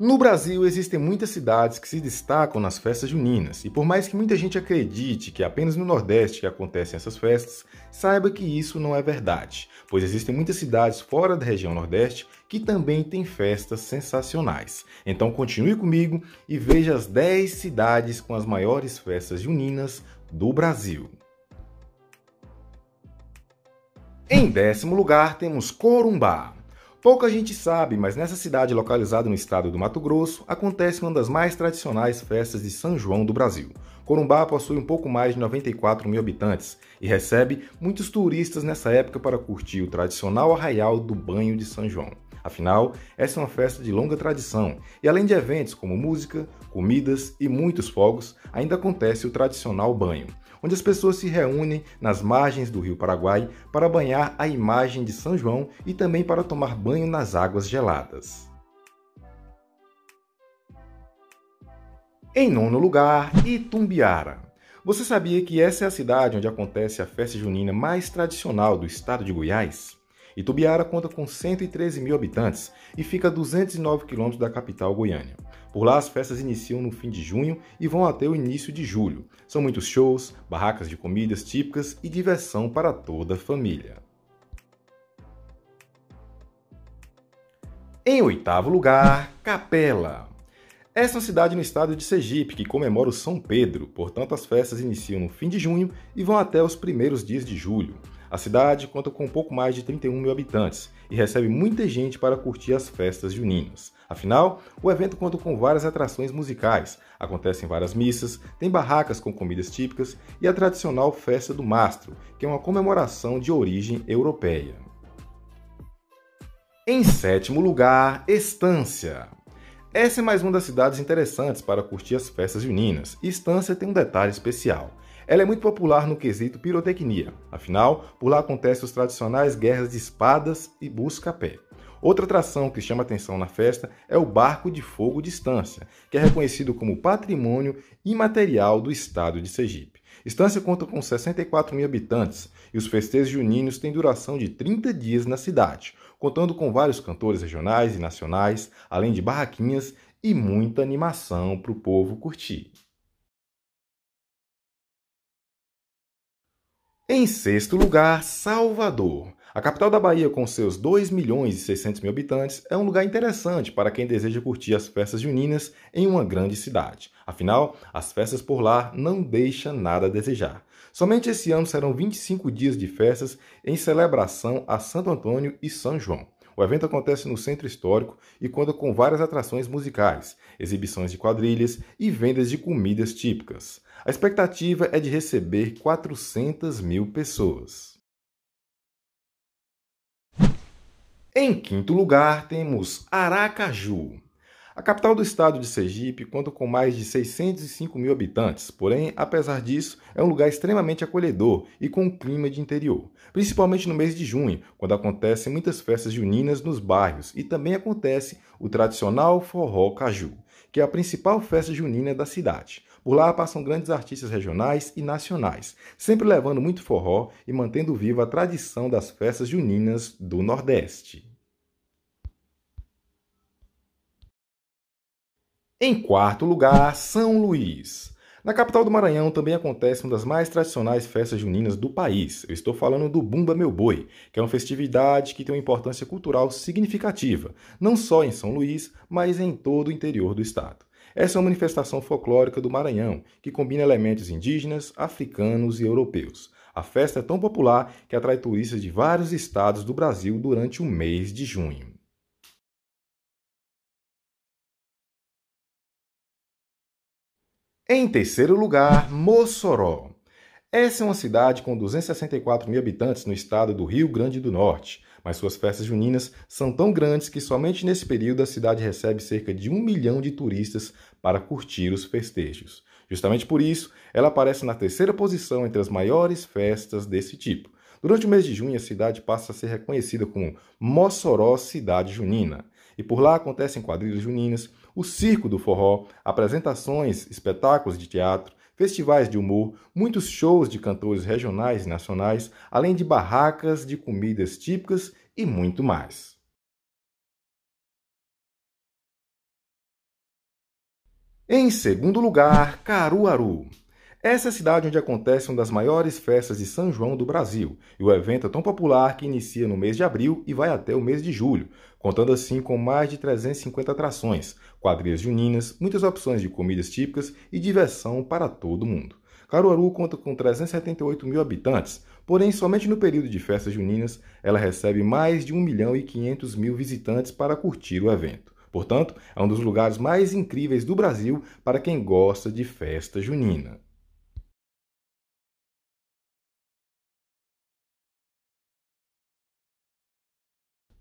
No Brasil, existem muitas cidades que se destacam nas festas juninas, e por mais que muita gente acredite que é apenas no Nordeste que acontecem essas festas, saiba que isso não é verdade, pois existem muitas cidades fora da região Nordeste que também têm festas sensacionais. Então continue comigo e veja as 10 cidades com as maiores festas juninas do Brasil. Em décimo lugar, temos Corumbá, Pouca gente sabe, mas nessa cidade localizada no estado do Mato Grosso, acontece uma das mais tradicionais festas de São João do Brasil. Corumbá possui um pouco mais de 94 mil habitantes e recebe muitos turistas nessa época para curtir o tradicional arraial do Banho de São João. Afinal, essa é uma festa de longa tradição e, além de eventos como música, comidas e muitos fogos, ainda acontece o tradicional banho onde as pessoas se reúnem nas margens do rio Paraguai para banhar a imagem de São João e também para tomar banho nas águas geladas. Em nono lugar, Itumbiara. Você sabia que essa é a cidade onde acontece a festa junina mais tradicional do estado de Goiás? Itubiara conta com 113 mil habitantes e fica a 209 quilômetros da capital goiânia. Por lá, as festas iniciam no fim de junho e vão até o início de julho. São muitos shows, barracas de comidas típicas e diversão para toda a família. Em oitavo lugar, Capela. Essa é uma cidade no estado de Sergipe que comemora o São Pedro, portanto, as festas iniciam no fim de junho e vão até os primeiros dias de julho. A cidade conta com um pouco mais de 31 mil habitantes e recebe muita gente para curtir as festas juninas. Afinal, o evento conta com várias atrações musicais, acontecem várias missas, tem barracas com comidas típicas e a tradicional Festa do Mastro, que é uma comemoração de origem europeia. Em sétimo lugar, Estância. Essa é mais uma das cidades interessantes para curtir as festas juninas, e Estância tem um detalhe especial. Ela é muito popular no quesito pirotecnia, afinal, por lá acontecem os tradicionais guerras de espadas e busca-pé. Outra atração que chama atenção na festa é o barco de fogo distância, que é reconhecido como patrimônio imaterial do estado de Sergipe. Estância conta com 64 mil habitantes e os festejos juninos têm duração de 30 dias na cidade, contando com vários cantores regionais e nacionais, além de barraquinhas e muita animação para o povo curtir. Em sexto lugar, Salvador. A capital da Bahia, com seus 2 milhões e 600 mil habitantes, é um lugar interessante para quem deseja curtir as festas juninas em uma grande cidade. Afinal, as festas por lá não deixam nada a desejar. Somente esse ano serão 25 dias de festas em celebração a Santo Antônio e São João. O evento acontece no Centro Histórico e conta com várias atrações musicais, exibições de quadrilhas e vendas de comidas típicas. A expectativa é de receber 400 mil pessoas. Em quinto lugar, temos Aracaju. A capital do estado de Sergipe conta com mais de 605 mil habitantes, porém, apesar disso, é um lugar extremamente acolhedor e com um clima de interior, principalmente no mês de junho, quando acontecem muitas festas juninas nos bairros e também acontece o tradicional forró caju, que é a principal festa junina da cidade. Por lá passam grandes artistas regionais e nacionais, sempre levando muito forró e mantendo viva a tradição das festas juninas do Nordeste. Em quarto lugar, São Luís. Na capital do Maranhão também acontece uma das mais tradicionais festas juninas do país. Eu estou falando do Bumba Meu Boi, que é uma festividade que tem uma importância cultural significativa, não só em São Luís, mas em todo o interior do estado. Essa é uma manifestação folclórica do Maranhão, que combina elementos indígenas, africanos e europeus. A festa é tão popular que atrai turistas de vários estados do Brasil durante o mês de junho. Em terceiro lugar, Mossoró. Essa é uma cidade com 264 mil habitantes no estado do Rio Grande do Norte, mas suas festas juninas são tão grandes que somente nesse período a cidade recebe cerca de um milhão de turistas para curtir os festejos. Justamente por isso, ela aparece na terceira posição entre as maiores festas desse tipo. Durante o mês de junho, a cidade passa a ser reconhecida como Mossoró Cidade Junina, e por lá acontecem quadrilhas juninas, o circo do forró, apresentações, espetáculos de teatro, festivais de humor, muitos shows de cantores regionais e nacionais, além de barracas de comidas típicas e muito mais. Em segundo lugar, Caruaru. Essa é a cidade onde acontece uma das maiores festas de São João do Brasil, e o evento é tão popular que inicia no mês de abril e vai até o mês de julho, contando assim com mais de 350 atrações, quadrilhas juninas, muitas opções de comidas típicas e diversão para todo mundo. Caruaru conta com 378 mil habitantes, porém somente no período de festas juninas ela recebe mais de 1 milhão e 500 mil visitantes para curtir o evento. Portanto, é um dos lugares mais incríveis do Brasil para quem gosta de festa junina.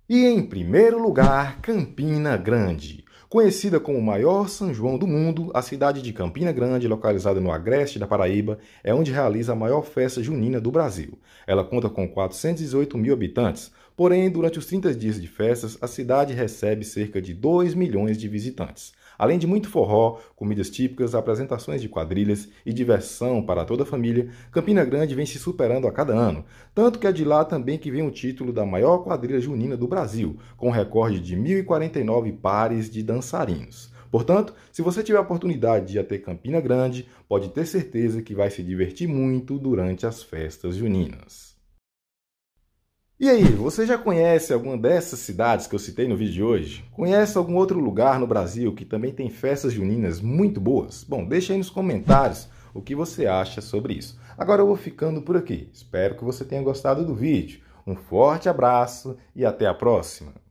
E em primeiro lugar, Campina Grande. Conhecida como o maior São João do mundo, a cidade de Campina Grande, localizada no agreste da Paraíba, é onde realiza a maior festa junina do Brasil. Ela conta com 418 mil habitantes, porém, durante os 30 dias de festas, a cidade recebe cerca de 2 milhões de visitantes. Além de muito forró, comidas típicas, apresentações de quadrilhas e diversão para toda a família, Campina Grande vem se superando a cada ano. Tanto que é de lá também que vem o título da maior quadrilha junina do Brasil, com um recorde de 1.049 pares de dançarinos. Portanto, se você tiver a oportunidade de ir até Campina Grande, pode ter certeza que vai se divertir muito durante as festas juninas. E aí, você já conhece alguma dessas cidades que eu citei no vídeo de hoje? Conhece algum outro lugar no Brasil que também tem festas juninas muito boas? Bom, deixa aí nos comentários o que você acha sobre isso. Agora eu vou ficando por aqui. Espero que você tenha gostado do vídeo. Um forte abraço e até a próxima!